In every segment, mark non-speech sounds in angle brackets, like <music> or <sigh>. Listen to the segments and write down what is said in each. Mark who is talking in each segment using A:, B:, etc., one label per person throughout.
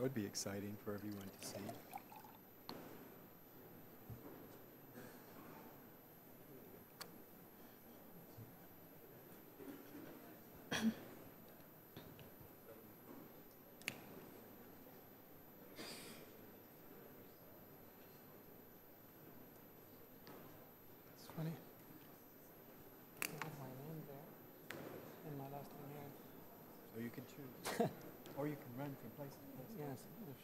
A: would be exciting for everyone to see.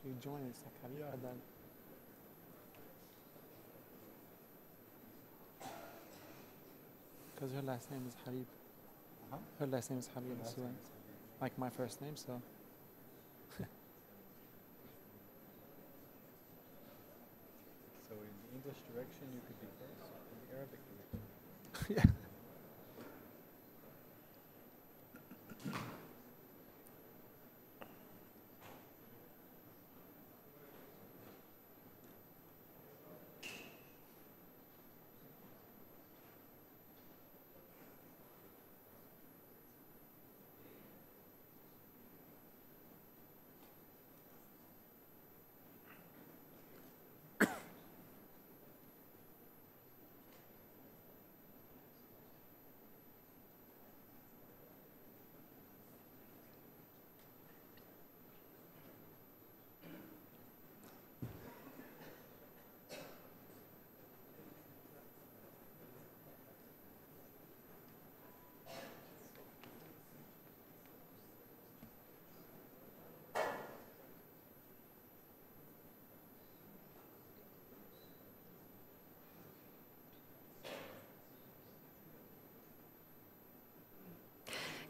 A: يجون سكري ابدا
B: Because her last name is Harib. Uh-huh. Her last name is Harib, so name like my first name, so. <laughs>
A: so in the English direction, you could be first. In the Arabic direction. <laughs> yeah.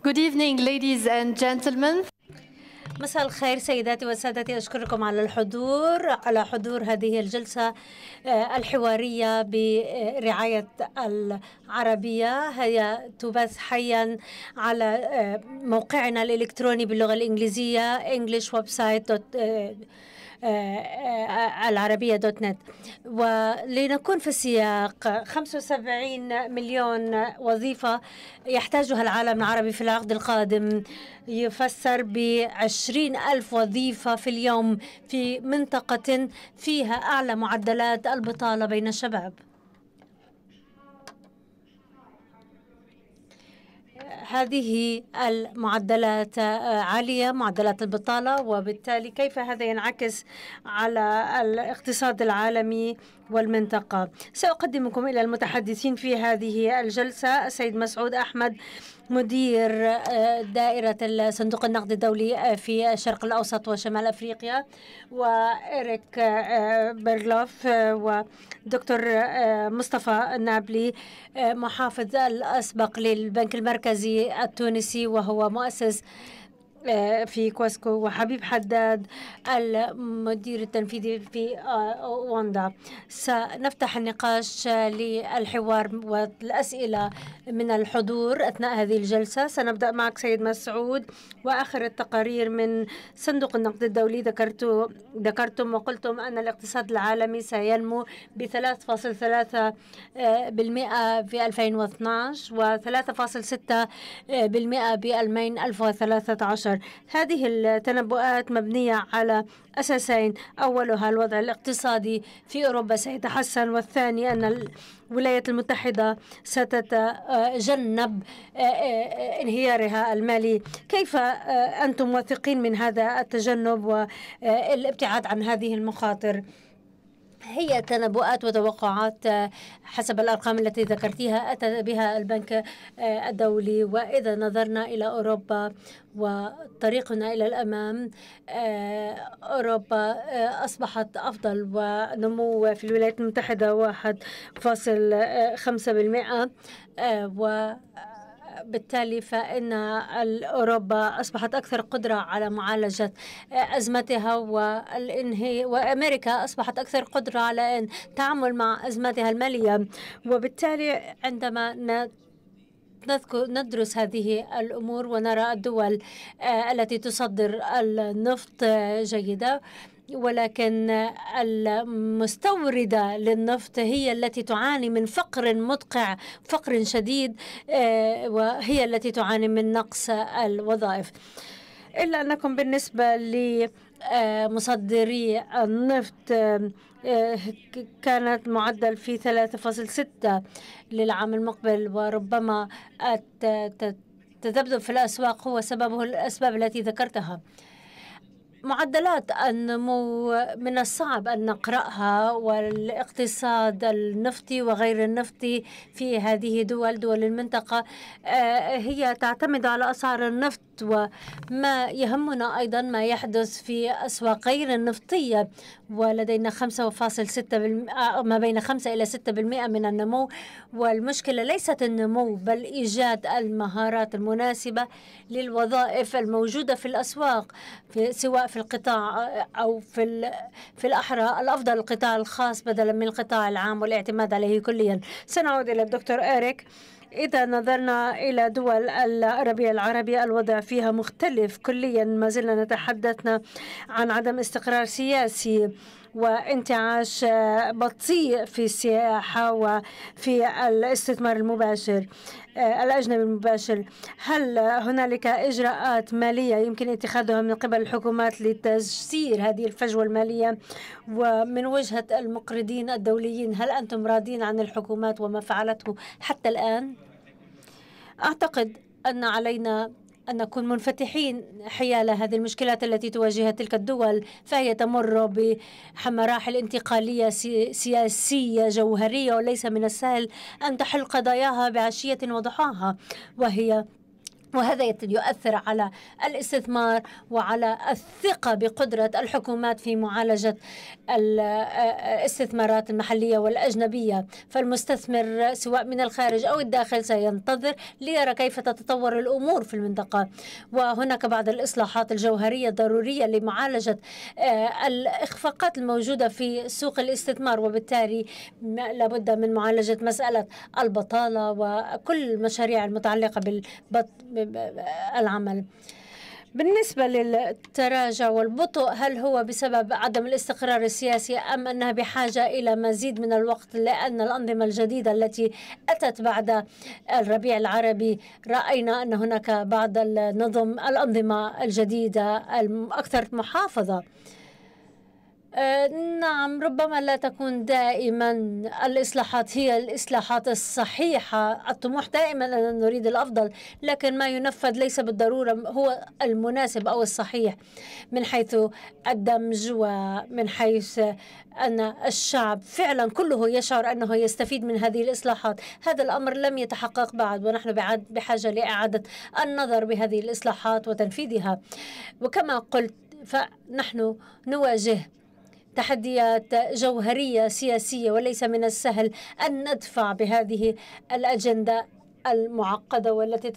B: Good evening, ladies and gentlemen. مساء الخير سيداتي وسادتي أشكركم على الحضور على حضور هذه الجلسة آه، الحوارية برعاية العربية هي تبث حيا على آه، موقعنا الإلكتروني باللغة الإنجليزية englishwebsite.com آه، آه، آه، آه، العربية دوت نت ولنكون في السياق 75 مليون وظيفة يحتاجها العالم العربي في العقد القادم يفسر ب 20 ألف وظيفة في اليوم في منطقة فيها أعلى معدلات البطالة بين الشباب هذه المعدلات آه، عالية معدلات البطالة وبالتالي كيف هذا ينعكس على الاقتصاد العالمي والمنطقة سأقدمكم إلى المتحدثين في هذه الجلسة السيد مسعود أحمد مدير آه، دائرة الصندوق النقد الدولي آه، في الشرق الأوسط وشمال أفريقيا وإريك آه، بيرلوف ودكتور مصطفى نابلي محافظ الأسبق للبنك المركزي التونسي وهو مؤسس آه، في كواسكو وحبيب حداد المدير التنفيذي في آه، واندا سنفتح النقاش للحوار والأسئلة من الحضور أثناء هذه الجلسة سنبدأ معك سيد مسعود وآخر التقارير من صندوق النقد الدولي ذكرت ذكرتم وقلتم أن الاقتصاد العالمي سينمو ب 3.3% آه، في 2012 و 3.6% بألمين 2013 الدولار هذه التنبؤات مبنية على أساسين أولها الوضع الاقتصادي في أوروبا سيتحسن والثاني أن الولايات المتحدة ستتجنب آه، آه، آه، انهيارها المالي كيف أنتم واثقين من هذا التجنب والابتعاد عن هذه المخاطر؟ هي تنبؤات وتوقعات حسب الأرقام التي ذكرتيها أتى بها البنك الدولي وإذا نظرنا إلى أوروبا وطريقنا إلى الأمام أوروبا أصبحت أفضل ونمو في الولايات المتحدة 1.5% و بالتالي فإن أوروبا أصبحت أكثر قدرة على معالجة أزمتها والإنهي وأمريكا أصبحت أكثر قدرة على أن تعمل مع أزمتها المالية وبالتالي عندما ندرس هذه الأمور ونرى الدول آه، التي تصدر النفط آه، جيدة ولكن المستوردة للنفط هي التي تعاني من فقر مدقع فقر شديد آه، وهي التي تعاني من نقص الوظائف إلا أنكم بالنسبة لمصدري آه، النفط آه، كانت معدل في 3.6 للعام المقبل وربما التذبذب في الأسواق هو سببه الأسباب التي ذكرتها معدلات النمو من الصعب أن نقرأها والاقتصاد النفطي وغير النفطي في هذه دول دول المنطقة آه، هي تعتمد على أسعار النفط النفط وما يهمنا أيضا ما يحدث في أسواقين النفطية ولدينا 5.6 ما بين 5 إلى 6% من النمو والمشكلة ليست النمو بل إيجاد المهارات المناسبة للوظائف الموجودة في الأسواق في سواء في القطاع أو في في الأحرى الأفضل القطاع الخاص بدلا من القطاع العام والاعتماد عليه كليا سنعود إلى الدكتور إيريك إذا نظرنا إلى دول الربيع العربي الوضع فيها مختلف كليا ما زلنا نتحدثنا عن عدم استقرار سياسي وانتعاش بطيء في السياحة وفي الاستثمار المباشر آه، الأجنبي المباشر هل هنالك إجراءات مالية يمكن اتخاذها من قبل الحكومات لتسيير هذه الفجوة المالية ومن وجهة المقرضين الدوليين هل أنتم راضين عن الحكومات وما فعلته حتى الآن؟ أعتقد أن علينا أن نكون منفتحين حيال هذه المشكلات التي تواجهها تلك الدول فهي تمر بمراحل انتقالية سياسية جوهرية وليس من السهل أن تحل قضاياها بعشية وضحاها وهي وهذا يؤثر على الاستثمار وعلى الثقة بقدرة الحكومات في معالجة الاستثمارات المحلية والأجنبية فالمستثمر سواء من الخارج أو الداخل سينتظر ليرى كيف تتطور الأمور في المنطقة وهناك بعض الإصلاحات الجوهرية الضرورية لمعالجة آه، الإخفاقات الموجودة في سوق الاستثمار وبالتالي لابد من معالجة مسألة البطالة وكل المشاريع المتعلقة بالبطالة العمل بالنسبة للتراجع والبطء هل هو بسبب عدم الاستقرار السياسي أم أنها بحاجة إلى مزيد من الوقت لأن الأنظمة الجديدة التي أتت بعد الربيع العربي رأينا أن هناك بعض النظم الأنظمة الجديدة الأكثر محافظة آه، نعم ربما لا تكون دائما الإصلاحات هي الإصلاحات الصحيحة الطموح دائما أن نريد الأفضل لكن ما ينفذ ليس بالضرورة هو المناسب أو الصحيح من حيث الدمج ومن حيث أن الشعب فعلا كله يشعر أنه يستفيد من هذه الإصلاحات هذا الأمر لم يتحقق بعد ونحن بحاجة لإعادة النظر بهذه الإصلاحات وتنفيذها وكما قلت فنحن نواجه تحديات جوهرية سياسية وليس من السهل أن ندفع بهذه الأجندة المعقدة والتي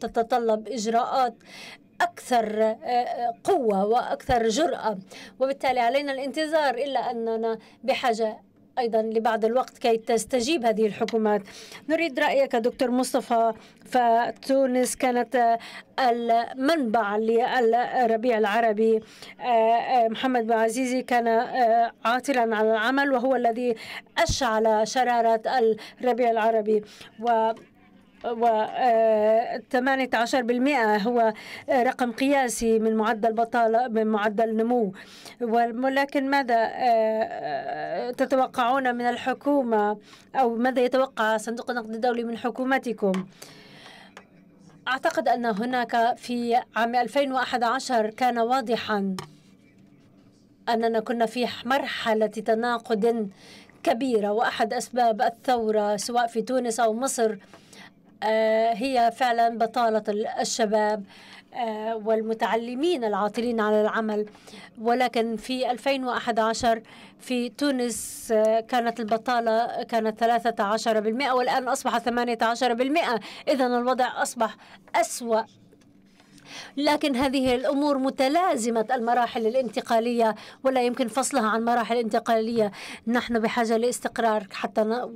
B: تتطلب إجراءات أكثر آه، قوة وأكثر جرأة وبالتالي علينا الانتظار إلا أننا بحاجة أيضا لبعض الوقت كي تستجيب هذه الحكومات نريد رأيك دكتور مصطفى فتونس كانت آه، المنبع للربيع العربي آه، آه، محمد بن عزيزي كان عاطلا عن العمل وهو الذي أشعل شرارة الربيع العربي و و 18% آه، هو رقم قياسي من معدل بطالة من معدل نمو ولكن ماذا آه، آه، تتوقعون من الحكومة أو ماذا يتوقع صندوق النقد الدولي من حكومتكم؟ أعتقد أن هناك في عام 2011 كان واضحا أننا كنا في مرحلة تناقض كبيرة وأحد أسباب الثورة سواء في تونس أو مصر آه، هي فعلا بطالة الشباب آه، والمتعلمين العاطلين عن العمل ولكن في 2011 في تونس آه، كانت البطالة كانت 13% والآن أصبح 18% إذا الوضع أصبح أسوأ لكن هذه الأمور متلازمة المراحل الانتقالية ولا يمكن فصلها عن مراحل انتقالية نحن بحاجة لاستقرار حتى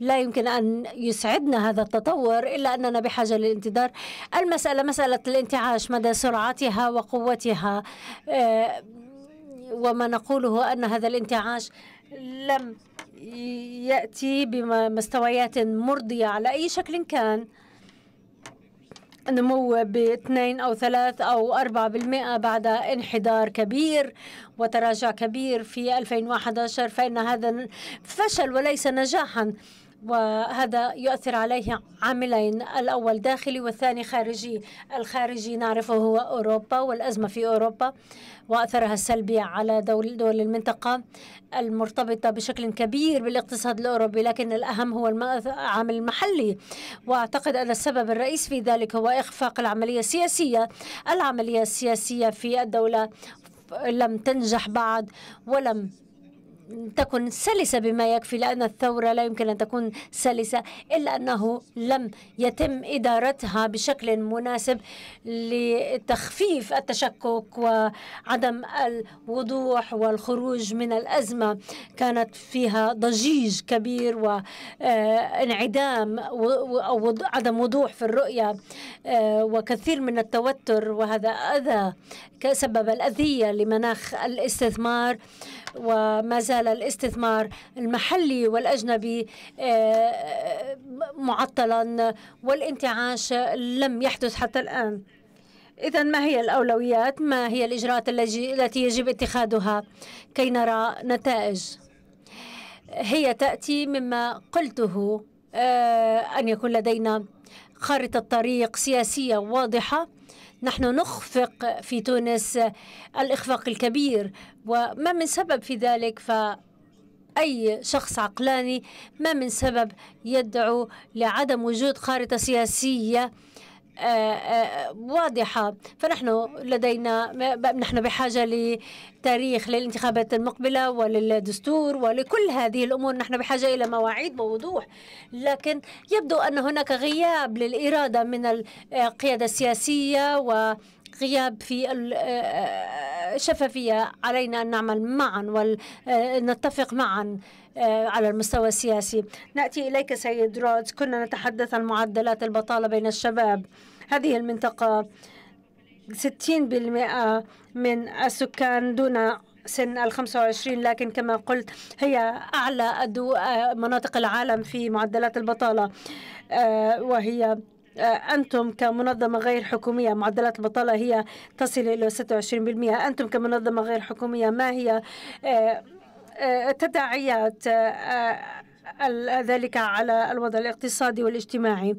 B: لا يمكن أن يسعدنا هذا التطور إلا أننا بحاجة للانتظار المسألة مسألة الانتعاش مدى سرعتها وقوتها آه، وما نقوله أن هذا الانتعاش لم يأتي بمستويات مرضية على أي شكل كان نمو باثنين أو ثلاث أو اربع بالمئة بعد انحدار كبير وتراجع كبير في 2011 فإن هذا فشل وليس نجاحا وهذا يؤثر عليه عاملين الأول داخلي والثاني خارجي الخارجي نعرفه هو أوروبا والأزمة في أوروبا وأثرها السلبي على دول, دول المنطقة المرتبطة بشكل كبير بالاقتصاد الأوروبي لكن الأهم هو العامل المحلي وأعتقد أن السبب الرئيس في ذلك هو إخفاق العملية السياسية العملية السياسية في الدولة لم تنجح بعد ولم تكن سلسة بما يكفي لأن الثورة لا يمكن أن تكون سلسة إلا أنه لم يتم إدارتها بشكل مناسب لتخفيف التشكك وعدم الوضوح والخروج من الأزمة كانت فيها ضجيج كبير وانعدام آه، أو عدم وضوح في الرؤية آه، وكثير من التوتر وهذا أذى سبب الأذية لمناخ الاستثمار وما زال الاستثمار المحلي والأجنبي آه، آه، معطلا والانتعاش لم يحدث حتى الآن إذا ما هي الأولويات ما هي الإجراءات التي يجب اتخاذها كي نرى نتائج هي تأتي مما قلته آه، أن يكون لدينا خارطة طريق سياسية واضحة نحن نخفق في تونس الإخفاق الكبير وما من سبب في ذلك فأي شخص عقلاني ما من سبب يدعو لعدم وجود خارطة سياسية آه، آه، واضحة فنحن لدينا نحن بحاجة لتاريخ للانتخابات المقبلة وللدستور ولكل هذه الأمور نحن بحاجة إلى مواعيد ووضوح لكن يبدو أن هناك غياب للإرادة من آه، القيادة السياسية و غياب في الشفافية آه، آه، علينا أن نعمل معا ونتفق آه، معا على المستوى السياسي نأتي إليك سيد رودز كنا نتحدث عن معدلات البطالة بين الشباب هذه المنطقة 60% من السكان دون سن ال 25 لكن كما قلت هي أعلى مناطق العالم في معدلات البطالة وهي آه، أنتم كمنظمة غير حكومية معدلات البطالة هي تصل إلى 26% أنتم كمنظمة غير حكومية ما هي آه، آه، تداعيات ذلك على الوضع الاقتصادي والاجتماعي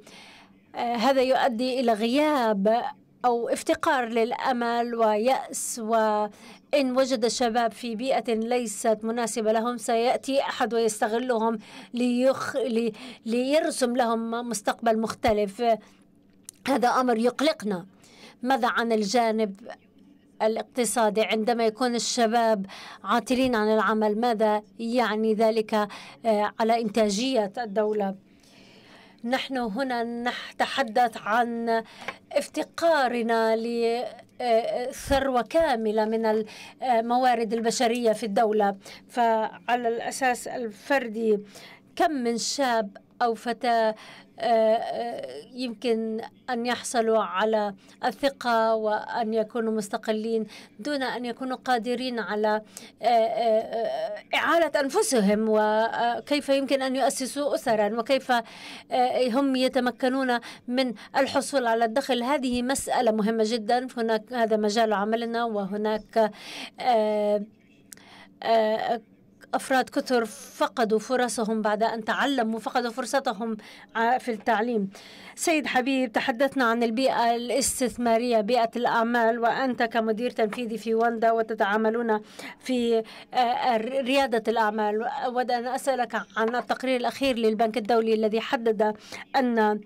B: هذا يؤدي إلى غياب أو افتقار للأمل ويأس و إن وجد الشباب في بيئة ليست مناسبة لهم سيأتي أحد ويستغلهم ليخ... لي... ليرسم لهم مستقبل مختلف هذا أمر يقلقنا ماذا عن الجانب الاقتصادي عندما يكون الشباب عاطلين عن العمل ماذا يعني ذلك آه، على إنتاجية الدولة نحن هنا نتحدث عن افتقارنا ل ثروة كاملة من الموارد آه، البشرية في الدولة فعلى الأساس الفردي كم من شاب أو فتاة آه، يمكن أن يحصلوا على الثقة وأن يكونوا مستقلين دون أن يكونوا قادرين على آه، آه، إعالة أنفسهم وكيف يمكن أن يؤسسوا أسرا وكيف هم يتمكنون من الحصول على الدخل هذه مسألة مهمة جدا هناك هذا مجال عملنا وهناك أفراد كثر فقدوا فرصهم بعد أن تعلموا فقدوا فرصتهم في التعليم سيد حبيب تحدثنا عن البيئة الاستثمارية بيئة الأعمال وأنت كمدير تنفيذي في وندا وتتعاملون في آه، ريادة الأعمال أود أن أسألك عن التقرير الأخير للبنك الدولي الذي حدد أن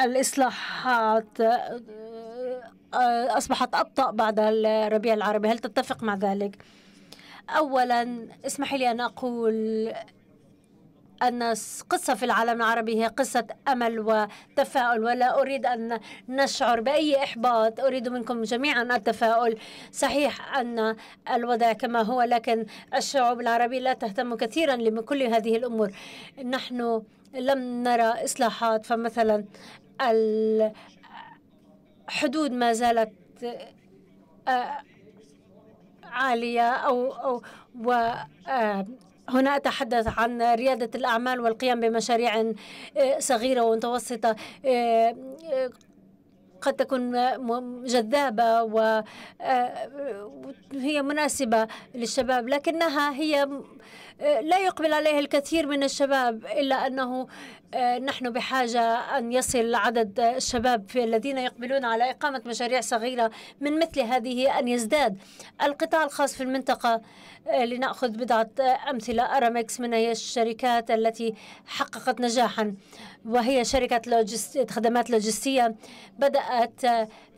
B: الإصلاحات آه، آه، أصبحت أبطأ بعد الربيع العربي هل تتفق مع ذلك؟ أولا اسمحي لي أن أقول أن قصة في العالم العربي هي قصة أمل وتفاؤل ولا أريد أن نشعر بأي إحباط أريد منكم جميعا التفاؤل صحيح أن الوضع كما هو لكن الشعوب العربية لا تهتم كثيرا لكل هذه الأمور نحن لم نرى إصلاحات فمثلا الحدود ما زالت آه، عالية أو, أو و هنا أتحدث عن ريادة الأعمال والقيام بمشاريع آه، صغيرة ومتوسطة قد تكون جذابة وهي آه، مناسبة للشباب لكنها هي آه، لا يقبل عليها الكثير من الشباب إلا أنه آه، نحن بحاجة أن يصل عدد الشباب الذين يقبلون على إقامة مشاريع صغيرة من مثل هذه أن يزداد القطاع الخاص في المنطقة لنأخذ بضعة أمثلة أرامكس من هي الشركات التي حققت نجاحا وهي شركة لوجست... خدمات لوجستية بدأت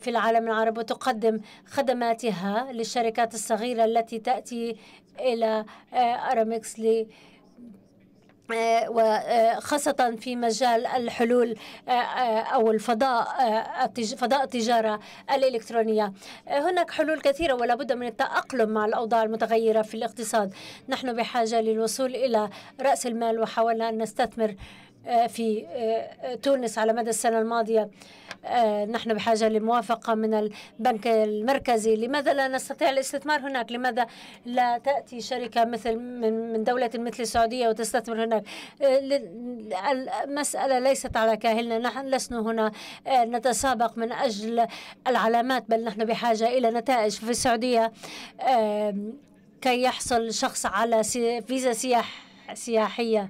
B: في العالم العربي وتقدم خدماتها للشركات الصغيرة التي تأتي إلى آه، أرامكس لي آه، وخاصة آه، في مجال الحلول أو الفضاء فضاء التجارة الإلكترونية هناك حلول كثيرة ولا بد من التأقلم مع الأوضاع المتغيرة في الاقتصاد نحن بحاجة للوصول إلى رأس المال وحاولنا أن نستثمر آه، في آه، آه، تونس على مدى السنة الماضية نحن بحاجة لموافقة من البنك المركزي لماذا لا نستطيع الاستثمار هناك لماذا لا تأتي شركة مثل من دولة مثل السعودية وتستثمر هناك المسألة ليست على كاهلنا نحن لسنا هنا نتسابق من أجل العلامات بل نحن بحاجة إلى نتائج في السعودية كي يحصل شخص على فيزا سياح سياحية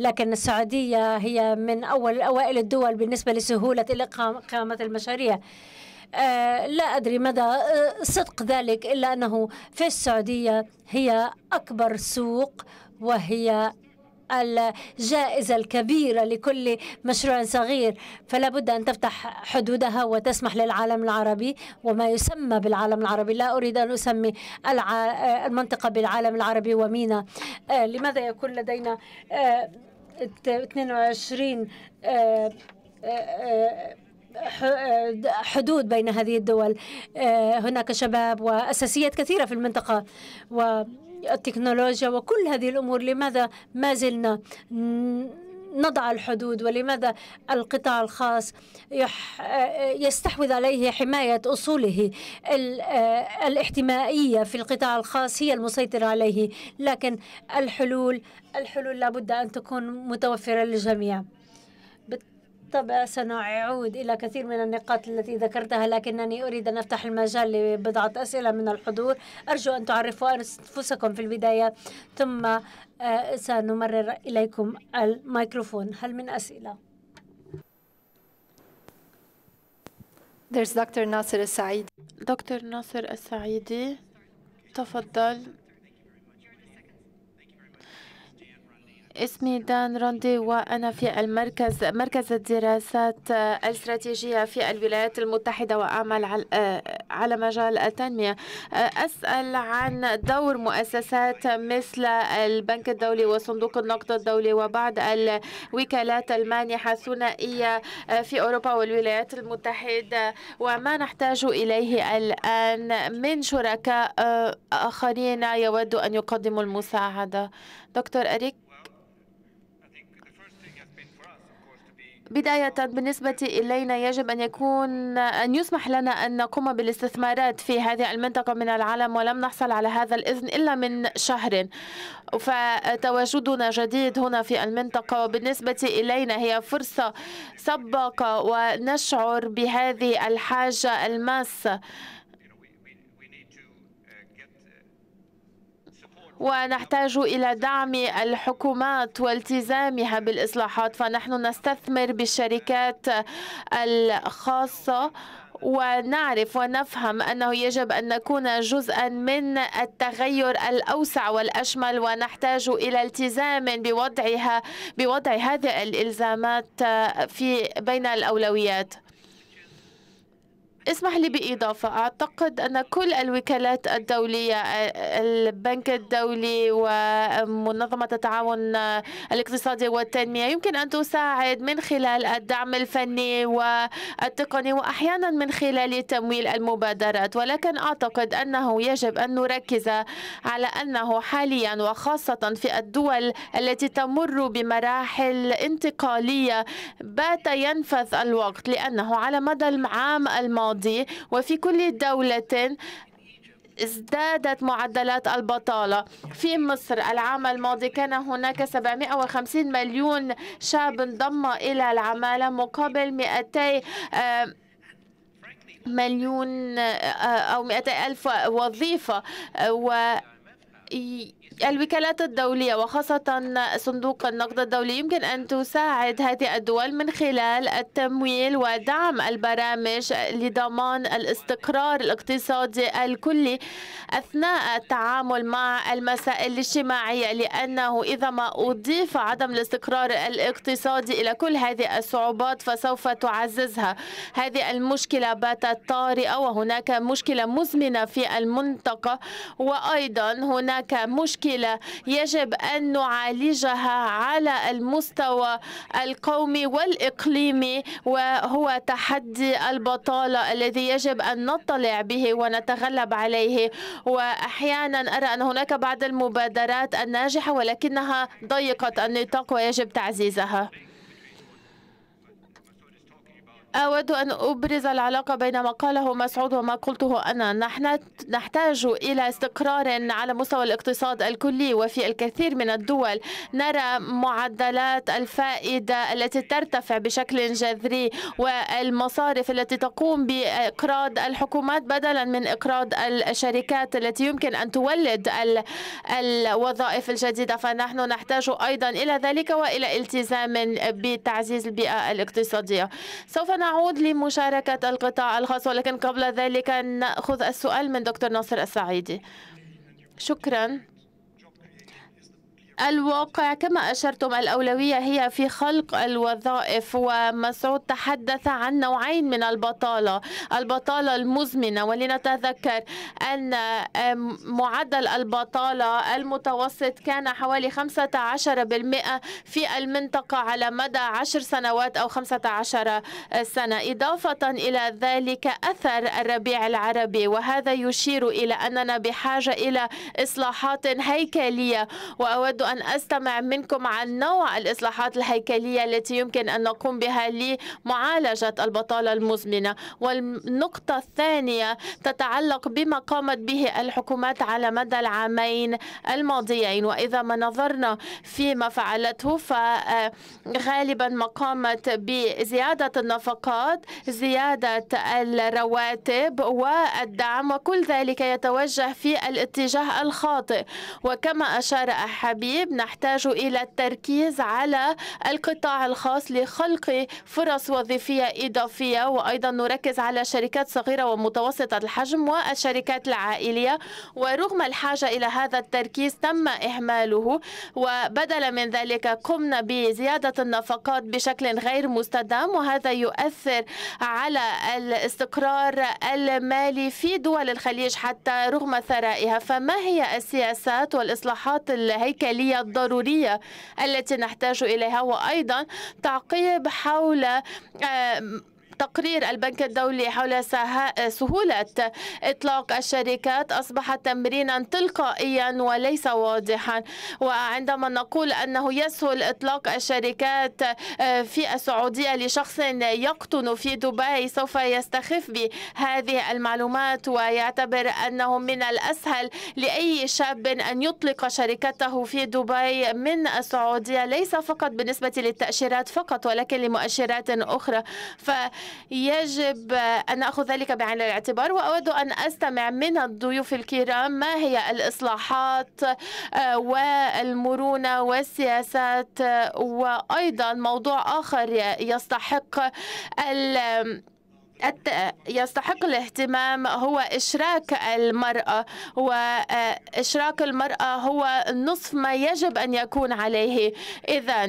B: لكن السعودية هي من أول أوائل الدول بالنسبة لسهولة إقامة المشاريع أه لا أدري مدى آه، صدق ذلك إلا أنه في السعودية هي أكبر سوق وهي الجائزة الكبيرة لكل مشروع صغير فلا بد أن تفتح حدودها وتسمح للعالم العربي وما يسمى بالعالم العربي لا أريد أن أسمي آه، المنطقة بالعالم العربي ومينا آه، لماذا يكون لدينا 22 آه، آه، آه، حدود بين هذه الدول هناك شباب وأساسيات كثيرة في المنطقة والتكنولوجيا وكل هذه الأمور لماذا ما زلنا نضع الحدود ولماذا القطاع الخاص يستحوذ عليه حماية أصوله آه، الاحتمائية في القطاع الخاص هي المسيطرة عليه لكن الحلول الحلول لابد أن تكون متوفرة للجميع بالطبع سنعود إلى كثير من النقاط التي ذكرتها لكنني أريد أن أفتح المجال لبضعة أسئلة من الحضور أرجو أن تعرفوا أنفسكم في البداية ثم آه، سنمرر إليكم الميكروفون هل من أسئلة؟
A: There's Dr. Nasser السعيدي دكتور ناصر السعيدي تفضل اسمي دان روندي وأنا في المركز مركز الدراسات آه، الاستراتيجية في الولايات المتحدة وأعمل على آه، مجال التنمية آه، أسأل عن دور مؤسسات مثل البنك الدولي وصندوق النقد الدولي وبعض الوكالات المانحة الثنائية في أوروبا والولايات المتحدة وما نحتاج إليه الآن من شركاء آخرين يود أن يقدموا المساعدة دكتور أريك بداية بالنسبة إلينا يجب أن يكون أن يسمح لنا أن نقوم بالاستثمارات في هذه المنطقة من العالم ولم نحصل على هذا الإذن إلا من شهر فتواجدنا جديد هنا في المنطقة وبالنسبة إلينا هي فرصة سباقة ونشعر بهذه الحاجة الماسة ونحتاج إلى دعم الحكومات والتزامها بالإصلاحات فنحن نستثمر بالشركات الخاصة ونعرف ونفهم أنه يجب أن نكون جزءا من التغير الأوسع والأشمل ونحتاج إلى التزام بوضعها بوضع هذه الإلزامات في بين الأولويات اسمح لي بإضافة أعتقد أن كل الوكالات الدولية البنك الدولي ومنظمة التعاون الاقتصادي والتنمية يمكن أن تساعد من خلال الدعم الفني والتقني وأحيانا من خلال تمويل المبادرات ولكن أعتقد أنه يجب أن نركز على أنه حاليا وخاصة في الدول التي تمر بمراحل انتقالية بات ينفذ الوقت لأنه على مدى العام الماضي الماضي وفي كل دولة ازدادت معدلات البطالة في مصر العام الماضي كان هناك 750 مليون شاب انضم إلى العمالة مقابل 200 آه، مليون آه، آه، أو 200 ألف وظيفة و الوكالات الدولية وخاصة صندوق النقد الدولي يمكن أن تساعد هذه الدول من خلال التمويل ودعم البرامج لضمان الاستقرار الاقتصادي الكلي أثناء التعامل مع المسائل الاجتماعية لأنه إذا ما أضيف عدم الاستقرار الاقتصادي إلى كل هذه الصعوبات فسوف تعززها هذه المشكلة باتت طارئة وهناك مشكلة مزمنة في المنطقة وأيضا هناك مشكلة مشكلة يجب أن نعالجها على المستوى القومي والإقليمي وهو تحدي البطالة الذي يجب أن نطلع به ونتغلب عليه وأحيانا أرى أن هناك بعض المبادرات الناجحة ولكنها ضيقة النطاق ويجب تعزيزها أود أن أبرز العلاقة بين ما قاله مسعود وما قلته أنا نحن نحتاج إلى استقرار على مستوى الاقتصاد الكلي وفي الكثير من الدول نرى معدلات الفائدة التي ترتفع بشكل جذري والمصارف التي تقوم بإقراض الحكومات بدلا من إقراض الشركات التي يمكن أن تولد الوظائف الجديدة فنحن نحتاج أيضا إلى ذلك وإلى التزام بتعزيز البيئة الاقتصادية سوف ونعود لمشاركة القطاع الخاص ولكن قبل ذلك نأخذ السؤال من دكتور ناصر السعيدي شكرا الواقع كما أشرتم الأولوية هي في خلق الوظائف ومسعود تحدث عن نوعين من البطالة البطالة المزمنة ولنتذكر أن معدل البطالة المتوسط كان حوالي 15% في المنطقة على مدى 10 سنوات أو 15 سنة إضافة إلى ذلك أثر الربيع العربي وهذا يشير إلى أننا بحاجة إلى إصلاحات هيكلية وأود أن أستمع منكم عن نوع الإصلاحات الهيكلية التي يمكن أن نقوم بها لمعالجة البطالة المزمنة والنقطة الثانية تتعلق بما قامت به الحكومات على مدى العامين الماضيين وإذا ما نظرنا فيما فعلته فغالبا ما قامت بزيادة النفقات زيادة الرواتب والدعم وكل ذلك يتوجه في الاتجاه الخاطئ وكما أشار حبيب الجانب نحتاج إلى التركيز على القطاع الخاص لخلق فرص وظيفية إضافية وأيضا نركز على شركات صغيرة ومتوسطة الحجم والشركات العائلية ورغم الحاجة إلى هذا التركيز تم إهماله وبدلا من ذلك قمنا بزيادة النفقات بشكل غير مستدام وهذا يؤثر على الاستقرار المالي في دول الخليج حتى رغم ثرائها فما هي السياسات والإصلاحات الهيكلية الداخلية الضرورية التي نحتاج إليها وأيضا تعقيب حول تقرير البنك الدولي حول سهولة إطلاق الشركات أصبح تمرينا تلقائيا وليس واضحا وعندما نقول أنه يسهل إطلاق الشركات آه، في السعودية لشخص يقطن في دبي سوف يستخف بهذه المعلومات ويعتبر أنه من الأسهل لأي شاب أن يطلق شركته في دبي من السعودية ليس فقط بالنسبة للتأشيرات فقط ولكن لمؤشرات أخرى ف يجب أن أخذ ذلك بعين الاعتبار وأود أن أستمع من الضيوف الكرام ما هي الإصلاحات آه، والمرونة والسياسات آه، وأيضا موضوع آخر يستحق ال يستحق الاهتمام هو إشراك المرأة وإشراك المرأة هو نصف ما يجب أن يكون عليه إذا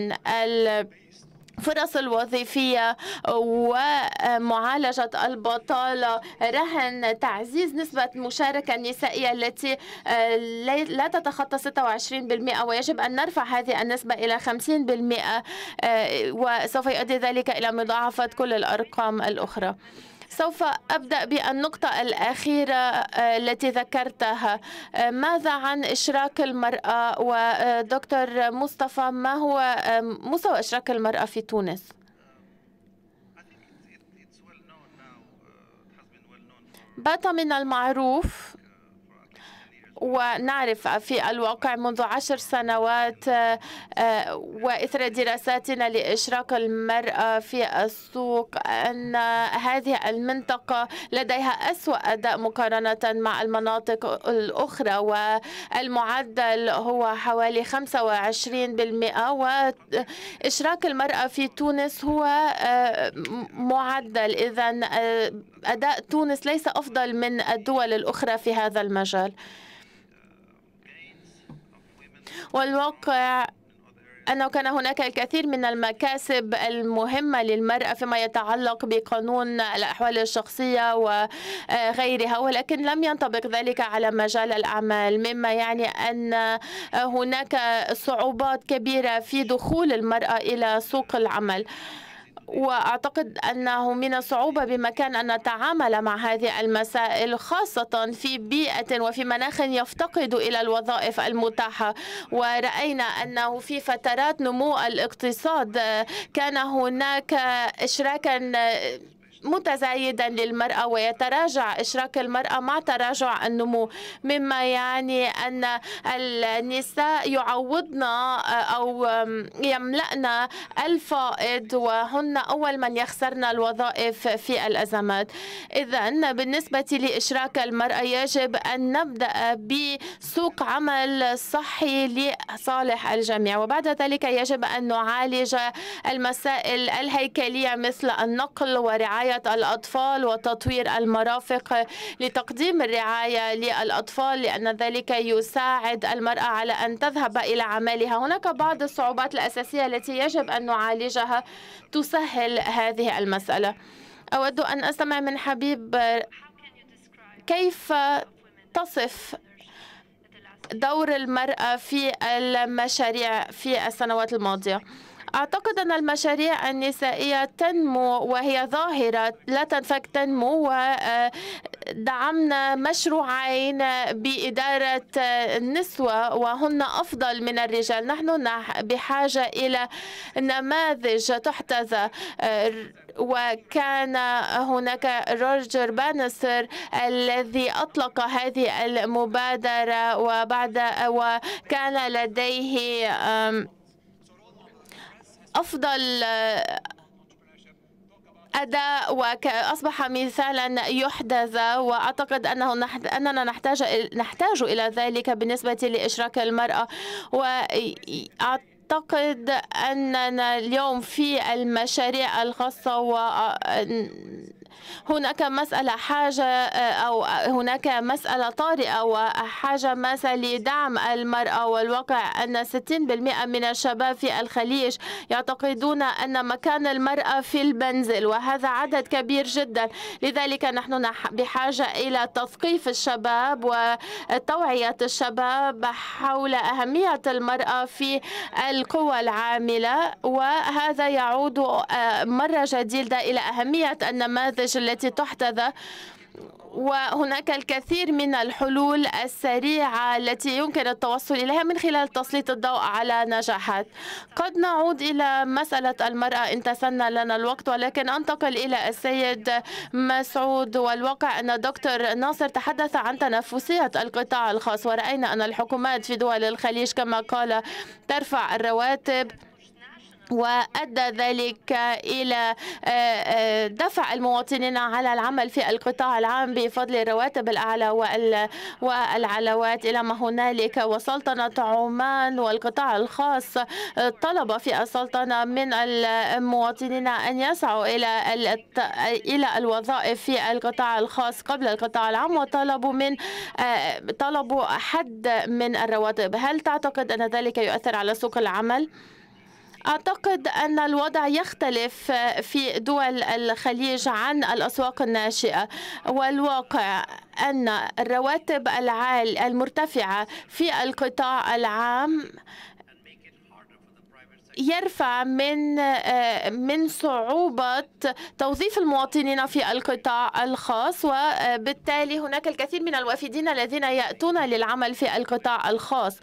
A: فرص الوظيفية ومعالجة البطالة رهن تعزيز نسبة المشاركة النسائية التي آه، لا تتخطى 26% ويجب أن نرفع هذه النسبة إلى 50% آه، وسوف يؤدي ذلك إلى مضاعفة كل الأرقام الأخرى سوف أبدأ بالنقطة الأخيرة آه، التي ذكرتها آه، ماذا عن إشراك المرأة ودكتور مصطفى ما هو مستوى إشراك المرأة في تونس؟ uh, بات من المعروف ونعرف في الواقع منذ عشر سنوات آه، آه، وإثر دراساتنا لإشراك المرأة في السوق أن هذه المنطقة لديها أسوأ أداء مقارنة مع المناطق الأخرى والمعدل هو حوالي 25% وإشراك المرأة في تونس هو آه، معدل إذا أداء تونس ليس أفضل من الدول الأخرى في هذا المجال والواقع أنه كان هناك الكثير من المكاسب المهمة للمرأة فيما يتعلق بقانون الأحوال الشخصية وغيرها ولكن لم ينطبق ذلك على مجال الأعمال مما يعني أن هناك صعوبات كبيرة في دخول المرأة إلى سوق العمل وأعتقد أنه من الصعوبة بمكان أن نتعامل مع هذه المسائل خاصة في بيئة وفي مناخ يفتقد إلى الوظائف المتاحة ورأينا أنه في فترات نمو الاقتصاد آه، كان هناك إشراكا آه، متزايدا للمرأة ويتراجع إشراك المرأة مع تراجع النمو مما يعني أن النساء يعوضن أو يملأن الفائض وهن أول من يخسرن الوظائف في الأزمات إذا بالنسبة لإشراك المرأة يجب أن نبدأ بسوق عمل صحي لصالح الجميع وبعد ذلك يجب أن نعالج المسائل الهيكلية مثل النقل ورعاية رعاية الأطفال وتطوير المرافق لتقديم الرعاية للأطفال لأن ذلك يساعد المرأة على أن تذهب إلى عملها هناك بعض الصعوبات الأساسية التي يجب أن نعالجها تسهل هذه المسألة أود أن أستمع من حبيب كيف تصف دور المرأة في المشاريع في السنوات الماضية؟ أعتقد أن المشاريع النسائية تنمو وهي ظاهرة لا تنفك تنمو ودعمنا مشروعين بإدارة النسوة وهن أفضل من الرجال نحن بحاجة إلى نماذج تحتذى وكان هناك روجر بانسر الذي أطلق هذه المبادرة وبعد وكان لديه أفضل أداء وأصبح مثالا يحدث وأعتقد أنه أننا نحتاج نحتاج إلى ذلك بالنسبة لإشراك المرأة وأعتقد أننا اليوم في المشاريع الخاصة و هناك مسألة حاجة آه، أو آه، هناك مسألة طارئة وحاجة ماسة لدعم المرأة والواقع أن 60% من الشباب في الخليج يعتقدون أن مكان المرأة في المنزل وهذا عدد كبير جدا لذلك نحن بحاجة إلى تثقيف الشباب وتوعية الشباب حول أهمية المرأة في القوى العاملة وهذا يعود آه، مرة جديدة إلى أهمية النماذج النتائج التي تحتذى وهناك الكثير من الحلول السريعة التي يمكن التوصل إليها من خلال تسليط الضوء على نجاحات قد نعود إلى مسألة المرأة إن تسنى لنا الوقت ولكن أنتقل إلى السيد مسعود والواقع أن دكتور ناصر تحدث عن تنافسية القطاع الخاص ورأينا أن الحكومات في دول الخليج كما قال ترفع الرواتب وأدى ذلك إلى آه، آه، دفع المواطنين على العمل في القطاع العام بفضل الرواتب الأعلى والعلاوات إلى ما هنالك وسلطنة عمان والقطاع الخاص آه، طلب في السلطنة من المواطنين أن يسعوا إلى إلى الوظائف في القطاع الخاص قبل القطاع العام وطلبوا من طلبوا حد من الرواتب هل تعتقد أن ذلك يؤثر على سوق العمل؟ أعتقد أن الوضع يختلف في دول الخليج عن الأسواق الناشئة والواقع أن الرواتب العال المرتفعة في القطاع العام يرفع من من صعوبة توظيف المواطنين في القطاع الخاص وبالتالي هناك الكثير من الوافدين الذين يأتون للعمل في القطاع الخاص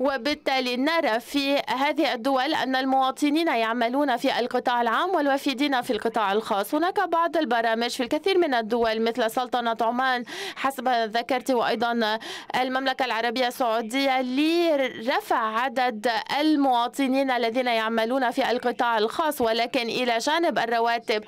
A: وبالتالي نرى في هذه الدول أن المواطنين يعملون في القطاع العام والوافدين في القطاع الخاص هناك بعض البرامج في الكثير من الدول مثل سلطنة عمان حسب ما ذكرت وأيضا المملكة العربية السعودية لرفع عدد المواطنين الذين يعملون في القطاع الخاص ولكن إلى جانب الرواتب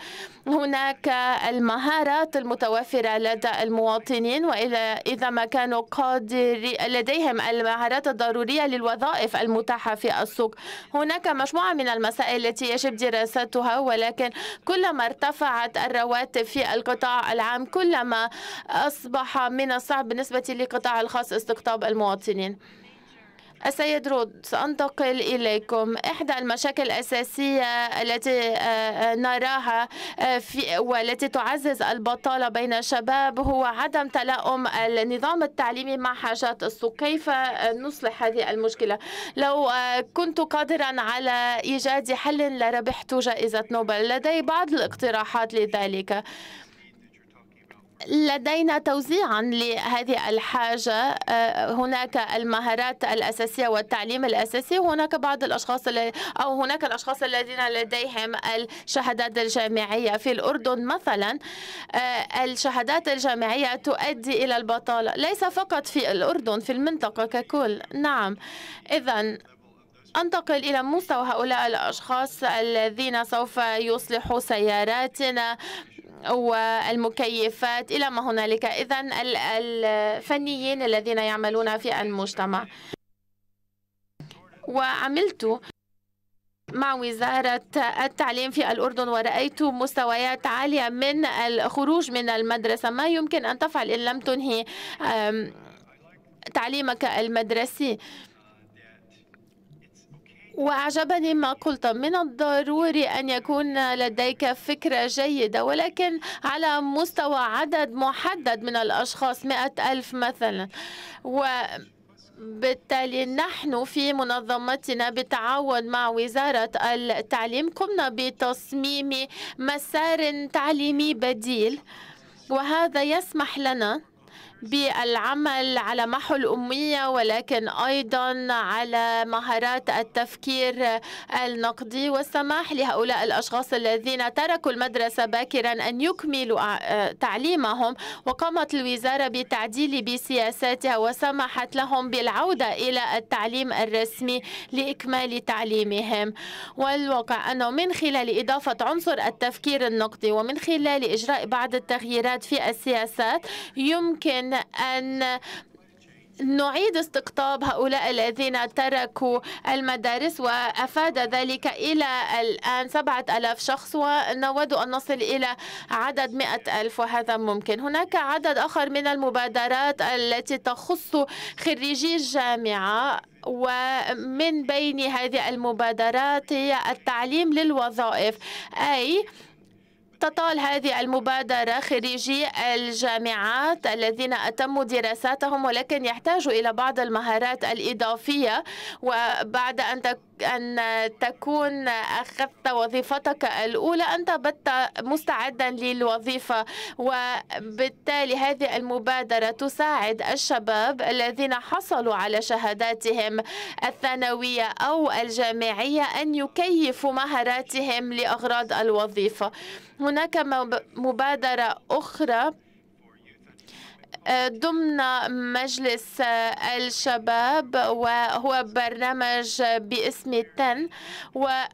A: هناك المهارات المتوفرة لدى المواطنين وإذا ما كانوا قادرين لديهم المهارات الضرورية للوظائف المتاحة في السوق هناك مجموعة من المسائل التي يجب دراستها ولكن كلما ارتفعت الرواتب في القطاع العام كلما أصبح من الصعب بالنسبة للقطاع الخاص استقطاب المواطنين السيد رود سأنتقل إليكم إحدى المشاكل الأساسية التي آه، آه، نراها آه، في والتي تعزز البطالة بين الشباب هو عدم تلاؤم النظام التعليمي مع حاجات السوق كيف نصلح هذه المشكلة لو كنت قادرا على إيجاد حل لربحت جائزة نوبل لدي بعض الاقتراحات لذلك لدينا توزيعا لهذه الحاجة آه، هناك المهارات الأساسية والتعليم الأساسي هناك بعض الأشخاص أو هناك الأشخاص الذين لديهم الشهادات الجامعية في الأردن مثلا آه، الشهادات الجامعية تؤدي إلى البطالة ليس فقط في الأردن في المنطقة ككل نعم إذا أنتقل إلى مستوى هؤلاء الأشخاص الذين سوف يصلحوا سياراتنا والمكيفات إلى ما هنالك إذا الفنيين الذين يعملون في المجتمع وعملت مع وزارة التعليم في الأردن ورأيت مستويات عالية من الخروج من المدرسة ما يمكن أن تفعل إن لم تنهي تعليمك المدرسي وأعجبني ما قلت من الضروري أن يكون لديك فكرة جيدة ولكن على مستوى عدد محدد من الأشخاص مئة ألف مثلا و بالتالي نحن في منظمتنا بالتعاون مع وزارة التعليم قمنا بتصميم مسار تعليمي بديل وهذا يسمح لنا بالعمل على محو الأمية ولكن أيضا على مهارات التفكير النقدي والسماح لهؤلاء الأشخاص الذين تركوا المدرسة باكرا أن يكملوا آه، تعليمهم وقامت الوزارة بتعديل بسياساتها وسمحت لهم بالعودة إلى التعليم الرسمي لإكمال تعليمهم والواقع أنه من خلال إضافة عنصر التفكير النقدي ومن خلال إجراء بعض التغييرات في السياسات يمكن أن نعيد استقطاب هؤلاء الذين تركوا المدارس وأفاد ذلك إلى الآن سبعة ألاف شخص ونود أن نصل إلى عدد مئة ألف وهذا ممكن هناك عدد آخر من المبادرات التي تخص خريجي الجامعة ومن بين هذه المبادرات هي التعليم للوظائف أي تطال هذه المبادرة خريجي الجامعات الذين أتموا دراساتهم ولكن يحتاجوا إلى بعض المهارات الإضافية وبعد أن تكون أن تكون أخذت وظيفتك الأولى أنت بت مستعدا للوظيفة وبالتالي هذه المبادرة تساعد الشباب الذين حصلوا على شهاداتهم الثانوية أو الجامعية أن يكيفوا مهاراتهم لأغراض الوظيفة هناك مبادرة أخرى ضمن مجلس الشباب وهو برنامج باسم 10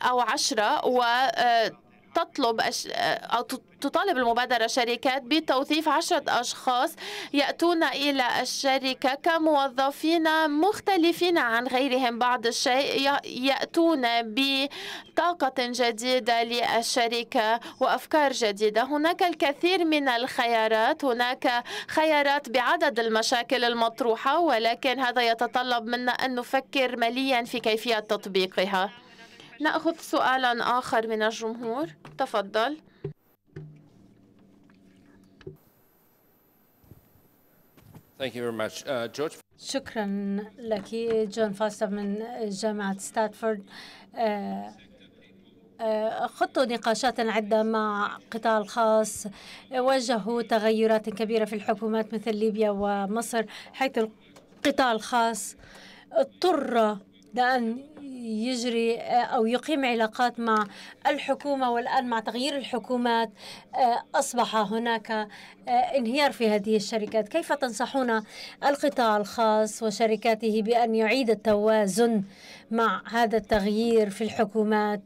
A: أو 10 و آه، تطلب أو تطالب المبادرة شركات بتوظيف عشرة أشخاص يأتون إلى الشركة كموظفين مختلفين عن غيرهم بعض الشيء يأتون بطاقة جديدة للشركة وأفكار جديدة هناك الكثير من الخيارات هناك خيارات بعدد المشاكل المطروحة ولكن هذا يتطلب منا أن نفكر مليا في كيفية تطبيقها نأخذ سؤالا آخر من الجمهور تفضل uh,
B: شكرا لك جون فاستر من جامعة ستاتفورد آه، آه، خطوا نقاشات عدة مع قطاع الخاص واجهوا تغيرات كبيرة في الحكومات مثل ليبيا ومصر حيث القطاع الخاص اضطر لأن يجري آه، أو يقيم علاقات مع الحكومة والآن مع تغيير الحكومات آه، أصبح هناك آه، انهيار في هذه الشركات كيف تنصحون القطاع الخاص وشركاته بأن يعيد التوازن مع هذا التغيير في الحكومات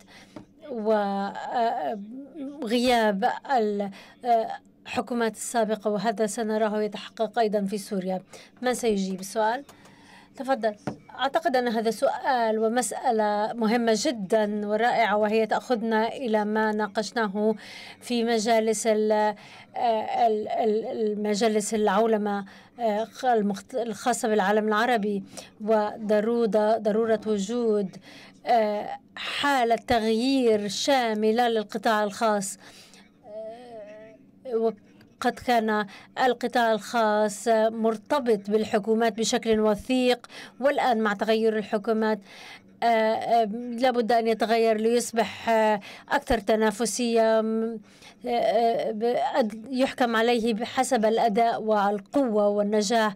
B: وغياب الحكومات السابقة وهذا سنراه يتحقق أيضا في سوريا من سيجيب السؤال؟ تفضل أعتقد أن هذا سؤال ومسألة مهمة جدا ورائعة وهي تأخذنا إلى ما ناقشناه في مجالس المجالس العولمة آه، الخاصة بالعالم العربي وضرورة ضرورة وجود آه، حالة تغيير شاملة للقطاع الخاص آه، قد كان القطاع الخاص مرتبط بالحكومات بشكل وثيق والآن مع تغير الحكومات آه، آه، لابد أن يتغير ليصبح آه، أكثر تنافسية يحكم عليه بحسب الأداء والقوة والنجاح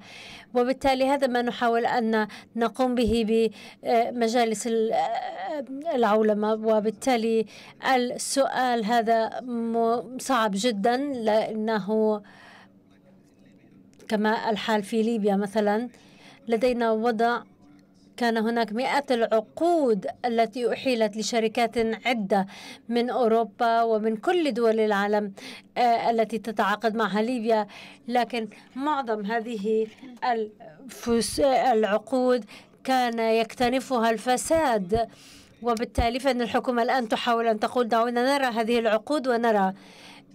B: وبالتالي هذا ما نحاول أن نقوم به بمجالس العولمة وبالتالي السؤال هذا صعب جدا لأنه كما الحال في ليبيا مثلا لدينا وضع كان هناك مئات العقود التي أحيلت لشركات عدة من أوروبا ومن كل دول العالم آه، التي تتعاقد معها ليبيا لكن معظم هذه العقود كان يكتنفها الفساد وبالتالي فإن الحكومة الآن تحاول أن تقول دعونا نرى هذه العقود ونرى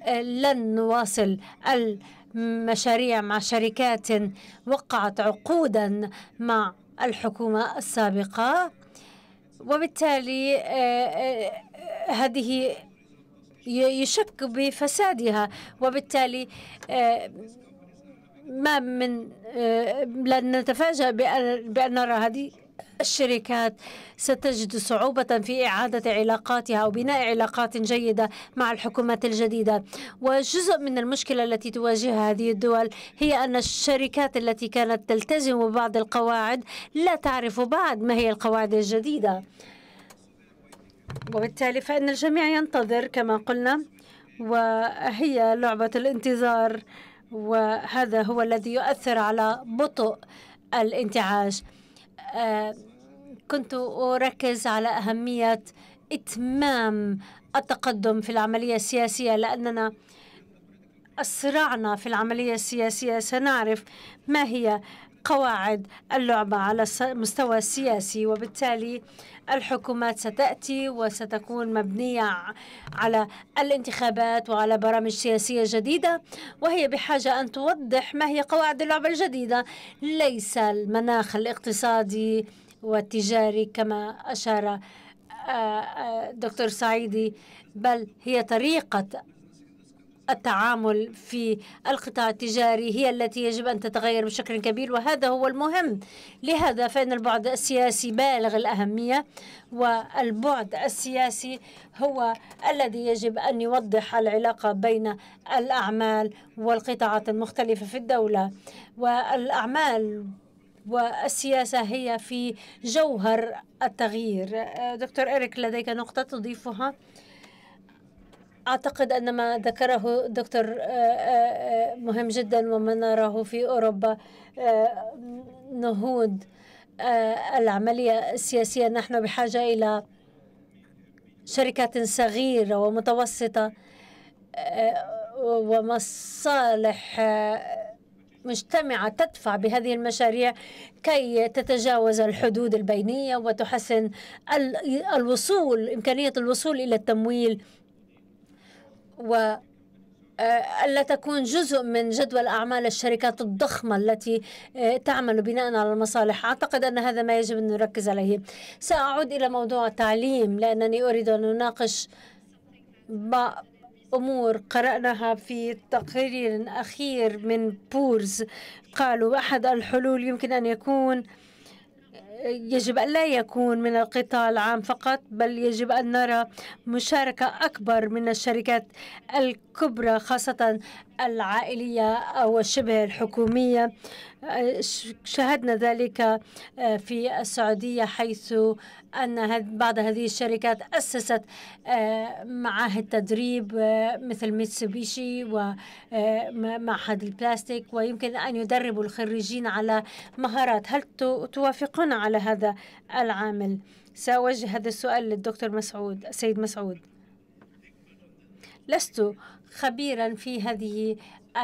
B: آه، لن نواصل المشاريع مع شركات وقعت عقودا مع الحكومة السابقة وبالتالي آه، آه، هذه يشك بفسادها وبالتالي آه، ما من لن نتفاجأ بأن نرى هذه الشركات ستجد صعوبة في إعادة علاقاتها أو بناء علاقات جيدة مع الحكومات الجديدة وجزء من المشكلة التي تواجهها هذه الدول هي أن الشركات التي كانت تلتزم بعض القواعد لا تعرف بعد ما هي القواعد الجديدة وبالتالي فإن الجميع ينتظر كما قلنا وهي لعبة الانتظار وهذا هو الذي يؤثر على بطء الانتعاش آه، كنت أركز على أهمية إتمام التقدم في العملية السياسية لأننا أسرعنا في العملية السياسية سنعرف ما هي قواعد اللعبة على المستوى السياسي وبالتالي الحكومات ستأتي وستكون مبنية على الانتخابات وعلى برامج سياسية جديدة وهي بحاجة أن توضح ما هي قواعد اللعبة الجديدة ليس المناخ الاقتصادي والتجاري كما أشار آه، آه، دكتور سعيدي بل هي طريقة التعامل في القطاع التجاري هي التي يجب أن تتغير بشكل كبير وهذا هو المهم لهذا فإن البعد السياسي بالغ الأهمية والبعد السياسي هو الذي يجب أن يوضح العلاقة بين الأعمال والقطاعات المختلفة في الدولة والأعمال والسياسة هي في جوهر التغيير أه، دكتور إريك لديك نقطة تضيفها أعتقد أن ما ذكره دكتور أه، أه، مهم جدا وما نراه في أوروبا نهوض العملية السياسية نحن بحاجة إلى شركات صغيرة ومتوسطة ومصالح مجتمعة تدفع بهذه المشاريع كي تتجاوز الحدود البينية وتحسن الوصول إمكانية الوصول إلى التمويل و آه، ألا تكون جزء من جدول أعمال الشركات الضخمة التي آه، تعمل بناء على المصالح أعتقد أن هذا ما يجب أن نركز عليه سأعود إلى موضوع التعليم لأنني أريد أن أناقش أمور قرأناها في تقرير أخير من بورز قالوا أحد الحلول يمكن أن يكون يجب أن لا يكون من القطاع العام فقط بل يجب أن نرى مشاركة أكبر من الشركات الكبيرة الكبرى خاصة العائلية أو الشبه الحكومية آه، شاهدنا ذلك آه، في السعودية حيث أن بعض هذه الشركات أسست آه، معاهد تدريب مثل ميتسوبيشي ومعهد البلاستيك ويمكن أن يدربوا الخريجين على مهارات هل توافقون على هذا العامل؟ سأوجه هذا السؤال للدكتور مسعود سيد مسعود لست خبيرا في هذه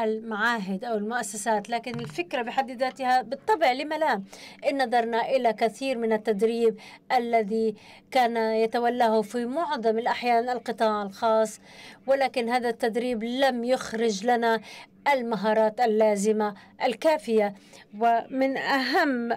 B: المعاهد أو المؤسسات لكن الفكرة بحد ذاتها بالطبع لما لا إن نظرنا إلى كثير من التدريب الذي كان يتولاه في معظم الأحيان القطاع الخاص ولكن هذا التدريب لم يخرج لنا المهارات اللازمة الكافية ومن أهم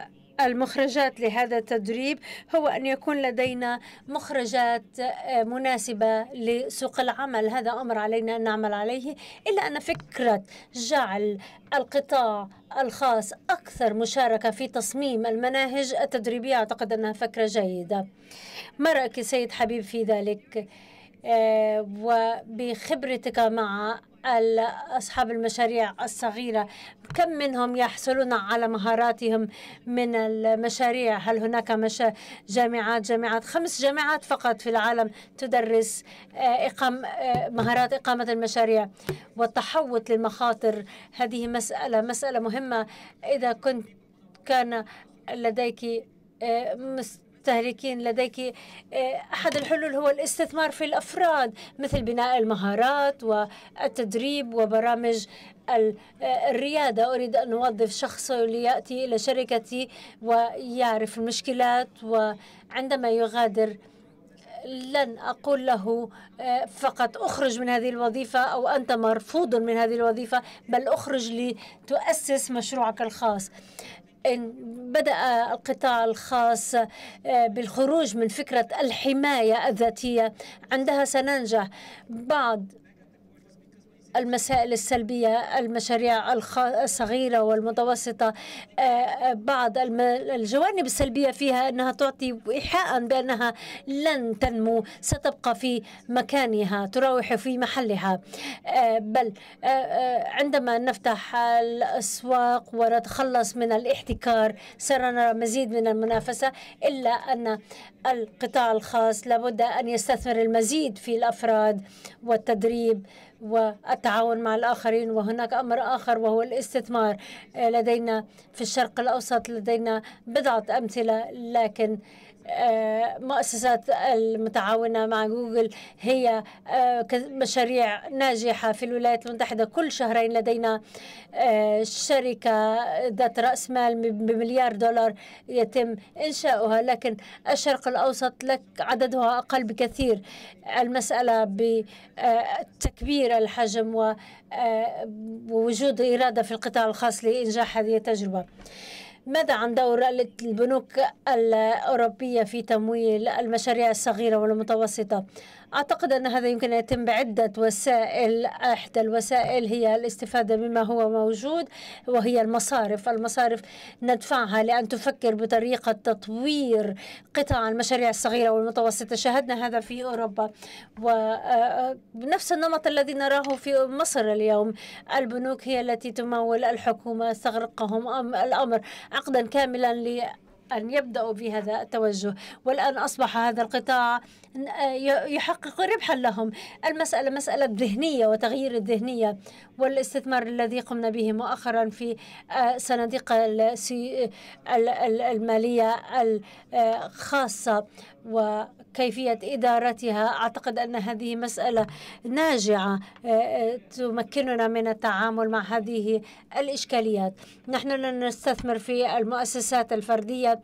B: المخرجات لهذا التدريب هو أن يكون لدينا مخرجات آه، مناسبة لسوق العمل هذا أمر علينا أن نعمل عليه إلا أن فكرة جعل القطاع الخاص أكثر مشاركة في تصميم المناهج التدريبية أعتقد أنها فكرة جيدة ما رأيك سيد حبيب في ذلك آه، وبخبرتك مع أصحاب المشاريع الصغيرة كم منهم يحصلون على مهاراتهم من المشاريع هل هناك مشا جامعات جامعات خمس جامعات فقط في العالم تدرس آه، إقام آه، مهارات إقامة المشاريع والتحوط للمخاطر هذه مسألة مسألة مهمة إذا كنت كان لديك آه، مستهلكين لديك أحد الحلول هو الاستثمار في الأفراد مثل بناء المهارات والتدريب وبرامج آه، الريادة أريد أن أوظف شخص ليأتي إلى شركتي ويعرف المشكلات وعندما يغادر لن أقول له آه، فقط أخرج من هذه الوظيفة أو أنت مرفوض من هذه الوظيفة بل أخرج لتؤسس مشروعك الخاص إن بدأ القطاع الخاص آه، بالخروج من فكرة الحماية الذاتية عندها سننجح بعض المسائل السلبية المشاريع الصغيرة والمتوسطة آه، آه، بعض الجوانب السلبية فيها أنها تعطي إيحاء بأنها لن تنمو ستبقى في مكانها تراوح في محلها آه، بل عندما نفتح الأسواق ونتخلص من الاحتكار سنرى مزيد من المنافسة إلا أن القطاع الخاص لابد أن يستثمر المزيد في الأفراد والتدريب والتعاون مع الآخرين وهناك أمر آخر وهو الاستثمار آه، لدينا في الشرق الأوسط لدينا بضعة أمثلة لكن آه، مؤسسات المتعاونة مع جوجل هي آه، مشاريع ناجحة في الولايات المتحدة كل شهرين لدينا آه، شركة ذات رأس مال بمليار دولار يتم إنشاؤها لكن الشرق الأوسط لك عددها أقل بكثير المسألة بتكبير الحجم ووجود إرادة في القطاع الخاص لإنجاح هذه التجربة ماذا عن دور البنوك الأوروبية في تمويل المشاريع الصغيرة والمتوسطة أعتقد أن هذا يمكن أن يتم بعدة وسائل إحدى الوسائل هي الاستفادة مما هو موجود وهي المصارف المصارف ندفعها لأن تفكر بطريقة تطوير قطاع المشاريع الصغيرة والمتوسطة شاهدنا هذا في أوروبا ونفس آه، آه، النمط الذي نراه في مصر اليوم البنوك هي التي تمول الحكومة استغرقهم الأمر عقدا كاملا أن يبدأوا بهذا التوجه والآن أصبح هذا القطاع يحقق ربحا لهم المسألة مسألة ذهنية وتغيير الذهنية والاستثمار الذي قمنا به مؤخرا في آه، صناديق المالية الخاصة آه، وكيفية إدارتها أعتقد أن هذه مسألة ناجعة آه، تمكننا من التعامل مع هذه الإشكاليات نحن لا نستثمر في المؤسسات الفردية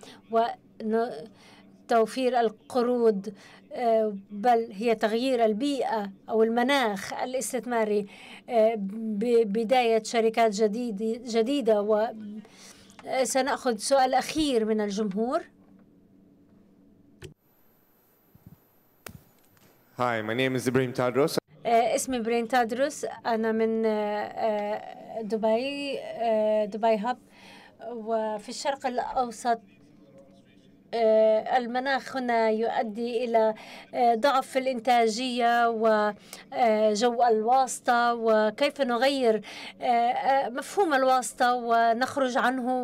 B: وتوفير القروض آه، بل هي تغيير البيئة أو المناخ الاستثماري آه، ببداية شركات جديدة وسنأخذ آه، سؤال أخير من الجمهور Hi, my name is Ibrahim Tadros. اسمي برين تادروس أنا من دبي دبي هاب وفي الشرق الأوسط آه، المناخ هنا يؤدي إلى آه، ضعف الإنتاجية وجو آه، الواسطة وكيف نغير مفهوم الواسطة ونخرج عنه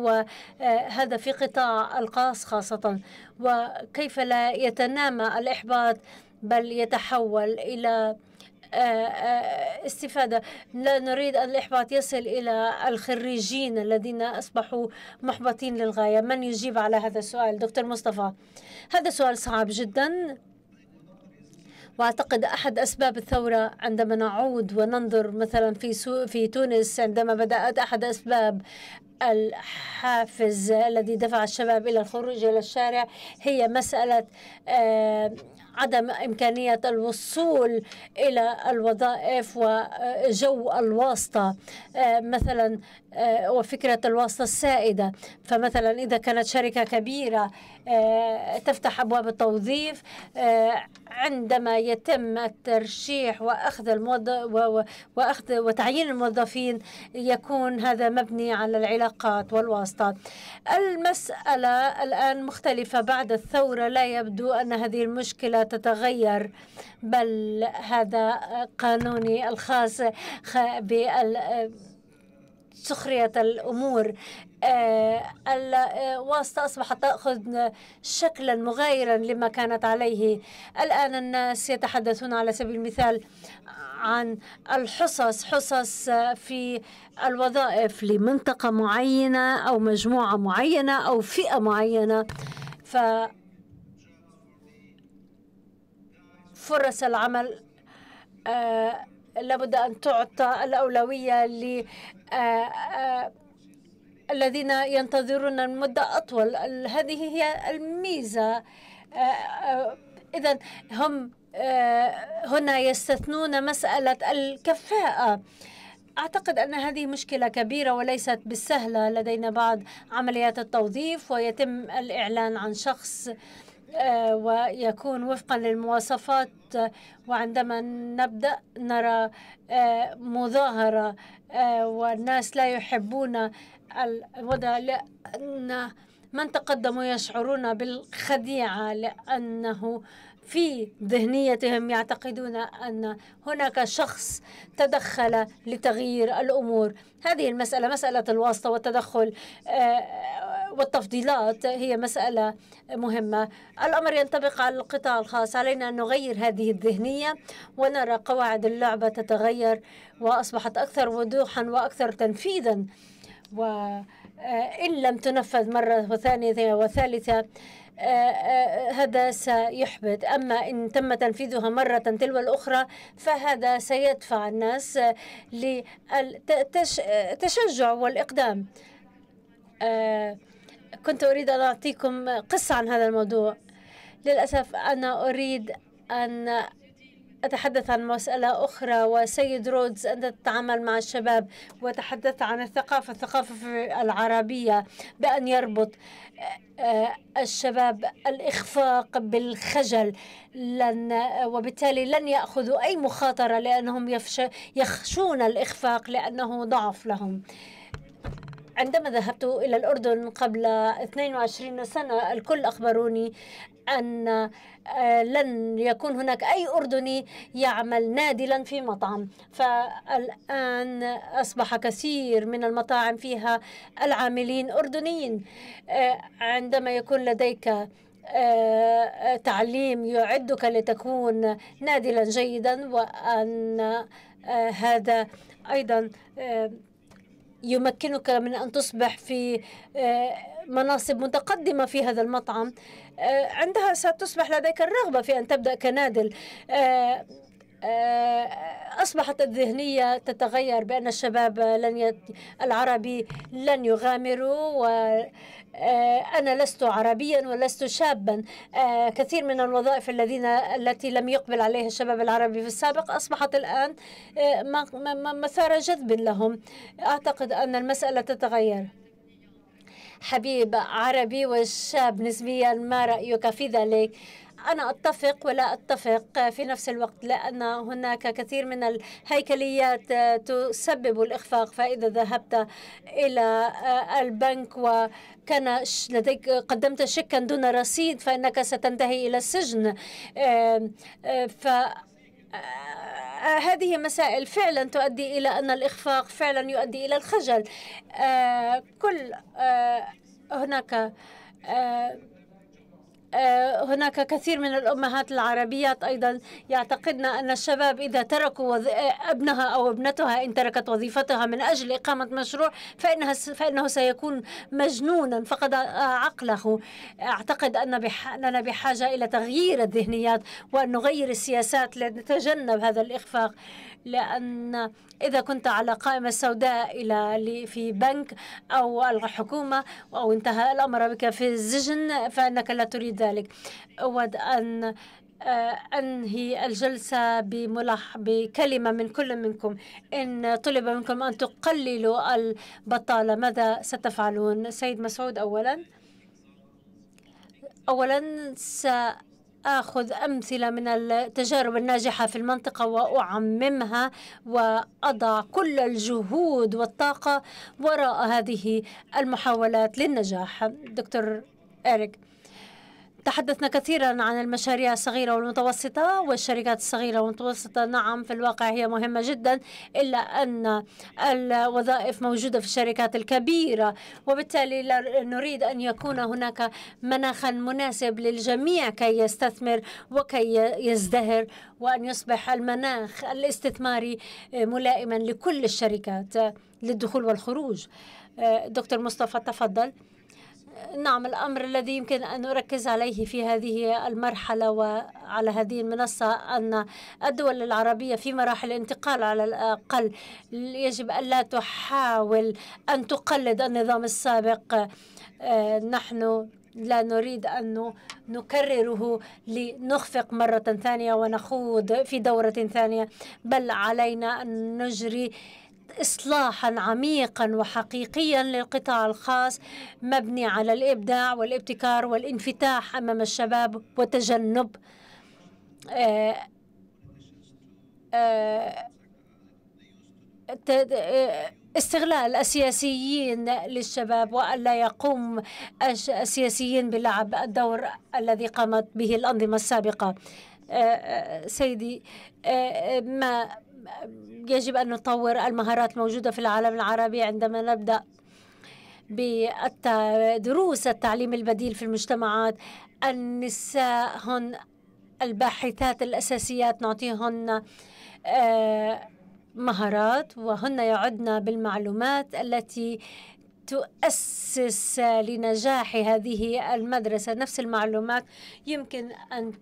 B: وهذا في قطاع القاص خاصة وكيف لا يتنامى الإحباط بل يتحول إلى آه، آه، استفادة لا نريد أن الإحباط يصل إلى الخريجين الذين أصبحوا محبطين للغاية من يجيب على هذا السؤال دكتور مصطفى هذا سؤال صعب جدا واعتقد احد اسباب الثوره عندما نعود وننظر مثلا في في تونس عندما بدات احد اسباب الحافز الذي دفع الشباب إلى الخروج إلى الشارع هي مسألة آه، عدم إمكانية الوصول إلى الوظائف وجو الواسطة آه، مثلا آه، وفكرة الواسطة السائدة فمثلا إذا كانت شركة كبيرة آه، تفتح أبواب التوظيف آه، عندما يتم الترشيح وأخذ الموظف وأخذ وتعيين الموظفين يكون هذا مبني على العلاقات والواسطة المسألة الآن مختلفة بعد الثورة لا يبدو أن هذه المشكلة تتغير بل هذا قانوني الخاص بال سخرية الأمور آه، الواسطة آه، أصبحت تأخذ شكلا مغايرا لما كانت عليه الآن الناس يتحدثون على سبيل المثال عن الحصص حصص في الوظائف لمنطقة معينة أو مجموعة معينة أو فئة معينة ف فرص العمل آه، لابد أن تعطى الأولوية ل الذين ينتظرون المدة أطول هذه هي الميزة آه، آه، إذا هم آه، هنا يستثنون مسألة الكفاءة أعتقد أن هذه مشكلة كبيرة وليست بالسهلة لدينا بعض عمليات التوظيف ويتم الإعلان عن شخص ويكون وفقا للمواصفات وعندما نبدأ نرى مظاهرة والناس لا يحبون الوضع لأن من تقدموا يشعرون بالخديعة لأنه في ذهنيتهم يعتقدون أن هناك شخص تدخل لتغيير الأمور هذه المسألة مسألة الواسطة والتدخل آه، والتفضيلات هي مسألة مهمة الأمر ينطبق على القطاع الخاص علينا أن نغير هذه الذهنية ونرى قواعد اللعبة تتغير وأصبحت أكثر وضوحا وأكثر تنفيذا وإن آه، لم تنفذ مرة وثانية وثالثة آه، آه، هذا سيحبط أما إن تم تنفيذها مرة تلو الأخرى فهذا سيدفع الناس للتشجع والإقدام كنت أريد أن أعطيكم قصة عن هذا الموضوع للأسف أنا أريد أن أتحدث عن مسألة أخرى وسيد رودز أنت تتعامل مع الشباب وتحدثت عن الثقافة الثقافة العربية بأن يربط آه، آه، الشباب الإخفاق بالخجل لن وبالتالي لن يأخذوا أي مخاطرة لأنهم يخشون الإخفاق لأنه ضعف لهم عندما ذهبت إلى الأردن قبل 22 سنة الكل أخبروني أن آه، لن يكون هناك أي أردني يعمل نادلا في مطعم فالآن أصبح كثير من المطاعم فيها العاملين أردنيين آه، عندما يكون لديك آه، تعليم يعدك لتكون نادلا جيدا وأن هذا أيضا يمكنك من أن تصبح في آه، مناصب متقدمة في هذا المطعم آه، عندها ستصبح لديك الرغبة في أن تبدأ كنادل آه، آه، أصبحت الذهنية تتغير بأن الشباب لن يت... العربي لن يغامروا وأنا آه، لست عربيا ولست شابا آه، كثير من الوظائف الذين التي لم يقبل عليها الشباب العربي في السابق أصبحت الآن مثار جذب لهم أعتقد أن المسألة تتغير حبيب عربي وشاب نسبيا ما رأيك في ذلك؟ أنا أتفق ولا أتفق في نفس الوقت لأن هناك كثير من الهيكليات تسبب الإخفاق فإذا ذهبت إلى آه، البنك وكان لديك قدمت شيكا دون رصيد فإنك ستنتهي إلى السجن آه، ف آه، هذه مسائل فعلا تؤدي إلى أن الإخفاق فعلا يؤدي إلى الخجل كل هناك آه، هناك كثير من الأمهات العربيات أيضا يعتقدن أن الشباب إذا تركوا وظ... آه، ابنها أو ابنتها إن تركت وظيفتها من أجل إقامة مشروع فإنها فإنه سيكون مجنونا فقد عقله أعتقد أن بح... أننا بحاجة إلى تغيير الذهنيات وأن نغير السياسات لنتجنب هذا الإخفاق لأن إذا كنت على قائمة سوداء إلى في بنك أو الحكومة أو انتهى الأمر بك في السجن فإنك لا تريد ذلك أود أن آه، أنهي الجلسة بملح بكلمة من كل منكم إن طلب منكم أن تقللوا البطالة ماذا ستفعلون سيد مسعود أولا أولا سأ آخذ أمثلة من التجارب الناجحة في المنطقة وأعممها وأضع كل الجهود والطاقة وراء هذه المحاولات للنجاح دكتور إريك تحدثنا كثيرا عن المشاريع الصغيرة والمتوسطة والشركات الصغيرة والمتوسطة نعم في الواقع هي مهمة جدا إلا أن الوظائف موجودة في الشركات الكبيرة وبالتالي نريد أن يكون هناك مناخا مناسب للجميع كي يستثمر وكي يزدهر وأن يصبح المناخ الاستثماري ملائما لكل الشركات للدخول والخروج دكتور مصطفى تفضل نعم الأمر الذي يمكن أن نركز عليه في هذه المرحلة وعلى هذه المنصة أن الدول العربية في مراحل الانتقال على الأقل يجب أن لا تحاول أن تقلد النظام السابق آه، نحن لا نريد أن نكرره لنخفق مرة ثانية ونخوض في دورة ثانية بل علينا أن نجري إصلاحا عميقا وحقيقيا للقطاع الخاص مبني على الإبداع والابتكار والانفتاح أمام الشباب وتجنب آه، آه، استغلال السياسيين للشباب والا يقوم السياسيين بلعب الدور الذي قامت به الانظمه السابقه آه، سيدي ما يجب أن نطور المهارات الموجودة في العالم العربي عندما نبدأ بدروس التعليم البديل في المجتمعات النساء هن الباحثات الأساسيات نعطيهن آه، مهارات وهن يعدن بالمعلومات التي تؤسس لنجاح هذه المدرسة نفس المعلومات يمكن أن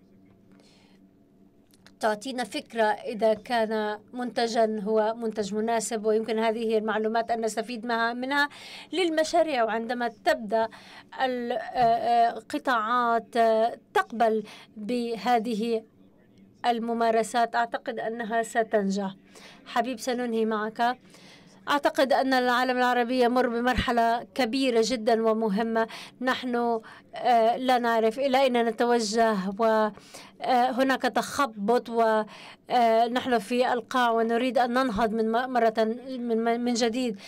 B: تعطينا فكرة إذا كان منتجا هو منتج مناسب ويمكن هذه المعلومات أن نستفيد منها للمشاريع وعندما تبدأ القطاعات آه، آه، تقبل بهذه الممارسات أعتقد أنها ستنجح حبيب سننهي معك أعتقد أن العالم العربي يمر بمرحلة كبيرة جدا ومهمة نحن آه، لا نعرف إلى أين نتوجه وهناك آه، تخبط ونحن آه، في القاع ونريد أن ننهض من مرة من, جديد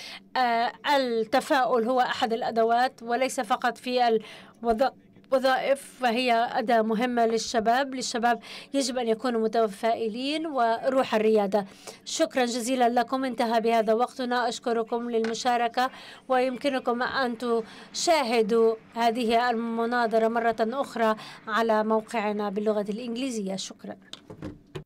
B: التفاؤل هو أحد الأدوات وليس فقط في الوظائف وظائف فهي أداة مهمة للشباب للشباب يجب أن يكونوا متفائلين وروح الريادة شكرا جزيلا لكم انتهى بهذا وقتنا أشكركم للمشاركة ويمكنكم أن تشاهدوا هذه المناظرة مرة أخرى على موقعنا باللغة الإنجليزية شكرا